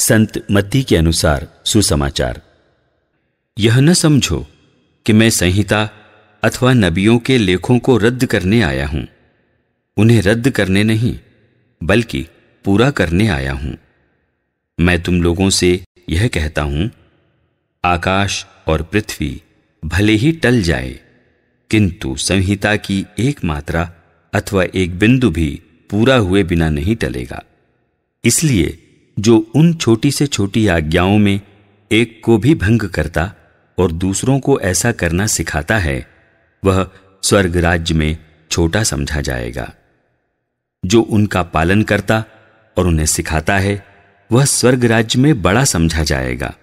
संत मत्ती के अनुसार सुसमाचार यह न समझो कि मैं संहिता अथवा नबियों के लेखों को रद्द करने आया हूं उन्हें रद्द करने नहीं बल्कि पूरा करने आया हूं मैं तुम लोगों से यह कहता हूं आकाश और पृथ्वी भले ही टल जाए किंतु संहिता की एक मात्रा अथवा एक बिंदु भी पूरा हुए बिना नहीं टलेगा इसलिए जो उन छोटी से छोटी आज्ञाओं में एक को भी भंग करता और दूसरों को ऐसा करना सिखाता है वह स्वर्ग राज्य में छोटा समझा जाएगा जो उनका पालन करता और उन्हें सिखाता है वह स्वर्ग राज्य में बड़ा समझा जाएगा